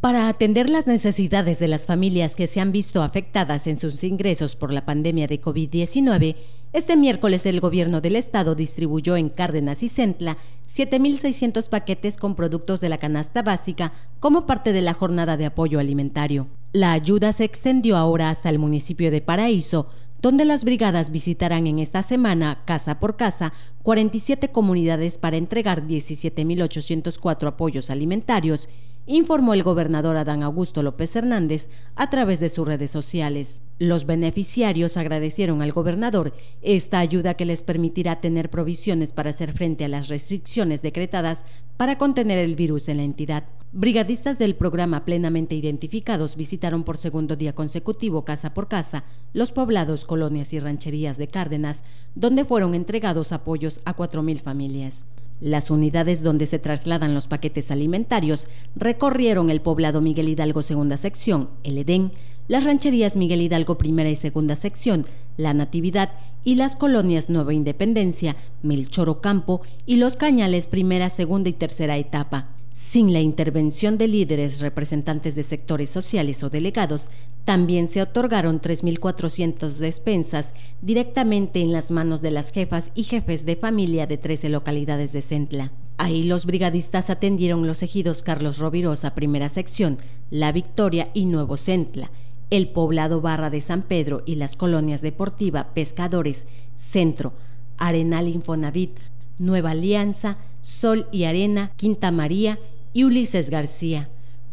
Para atender las necesidades de las familias que se han visto afectadas en sus ingresos por la pandemia de COVID-19, este miércoles el gobierno del estado distribuyó en Cárdenas y Centla 7.600 paquetes con productos de la canasta básica como parte de la jornada de apoyo alimentario. La ayuda se extendió ahora hasta el municipio de Paraíso, donde las brigadas visitarán en esta semana, casa por casa, 47 comunidades para entregar 17.804 apoyos alimentarios informó el gobernador Adán Augusto López Hernández a través de sus redes sociales. Los beneficiarios agradecieron al gobernador esta ayuda que les permitirá tener provisiones para hacer frente a las restricciones decretadas para contener el virus en la entidad. Brigadistas del programa plenamente identificados visitaron por segundo día consecutivo casa por casa los poblados, colonias y rancherías de Cárdenas, donde fueron entregados apoyos a 4.000 familias. Las unidades donde se trasladan los paquetes alimentarios recorrieron el poblado Miguel Hidalgo segunda sección, El Edén, las rancherías Miguel Hidalgo primera y segunda sección, La Natividad y las colonias Nueva Independencia, Melchor Campo y los cañales primera, segunda y tercera etapa. Sin la intervención de líderes, representantes de sectores sociales o delegados, también se otorgaron 3.400 despensas directamente en las manos de las jefas y jefes de familia de 13 localidades de Centla. Ahí los brigadistas atendieron los ejidos Carlos Rovirosa, primera sección, La Victoria y Nuevo Centla, el poblado Barra de San Pedro y las colonias Deportiva, Pescadores, Centro, Arenal Infonavit, Nueva Alianza, Sol y Arena, Quinta María y Ulises García.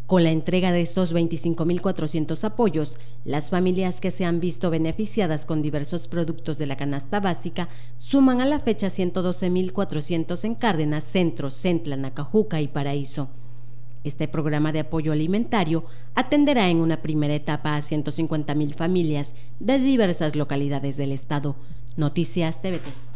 Con la entrega de estos 25.400 apoyos, las familias que se han visto beneficiadas con diversos productos de la canasta básica suman a la fecha 112.400 en Cárdenas, Centro, Centla, Nacajuca y Paraíso. Este programa de apoyo alimentario atenderá en una primera etapa a 150.000 familias de diversas localidades del estado. Noticias TVT.